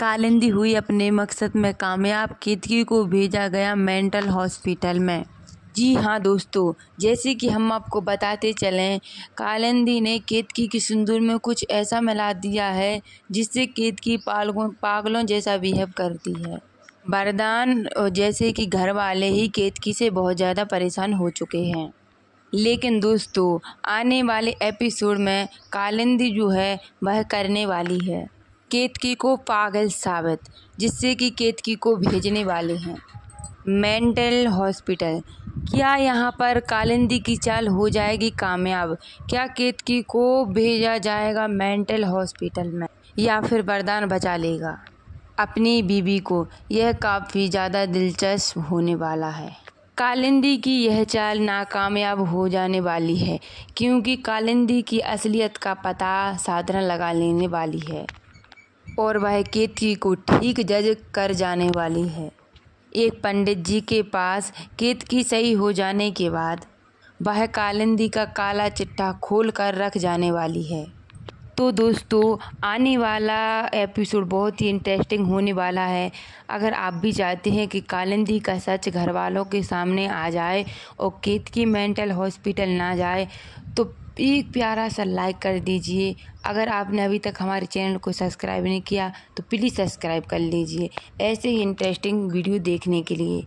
कालिंदी हुई अपने मकसद में कामयाब केतकी को भेजा गया मेंटल हॉस्पिटल में जी हाँ दोस्तों जैसे कि हम आपको बताते चलें कालिंदी ने केतकी की सिंदूर में कुछ ऐसा मिला दिया है जिससे केतकी पागलों पागलों जैसा बिहेव करती है वरदान जैसे कि घर वाले ही केतकी से बहुत ज़्यादा परेशान हो चुके हैं लेकिन दोस्तों आने वाले एपिसोड में कालिंदी जो है वह करने वाली है केतकी को पागल साबित जिससे कि केतकी को भेजने वाले हैं मेंटल हॉस्पिटल क्या यहाँ पर कालिंदी की चाल हो जाएगी कामयाब क्या केतकी को भेजा जाएगा मेंटल हॉस्पिटल में या फिर वरदान बचा लेगा अपनी बीबी को यह काफ़ी ज़्यादा दिलचस्प होने वाला है कालिंदी की यह चाल नाकामयाब हो जाने वाली है क्योंकि कालिंदी की असलियत का पता साधना लगा लेने वाली है और वह केतकी को ठीक जज कर जाने वाली है एक पंडित जी के पास केतकी सही हो जाने के बाद वह कालिंदी का काला चिट्ठा खोल कर रख जाने वाली है तो दोस्तों आने वाला एपिसोड बहुत ही इंटरेस्टिंग होने वाला है अगर आप भी चाहते हैं कि कालिंदी का सच घर वालों के सामने आ जाए और केतकी मेंटल हॉस्पिटल ना जाए तो एक प्यारा सा लाइक कर दीजिए अगर आपने अभी तक हमारे चैनल को सब्सक्राइब नहीं किया तो प्लीज़ सब्सक्राइब कर लीजिए ऐसे ही इंटरेस्टिंग वीडियो देखने के लिए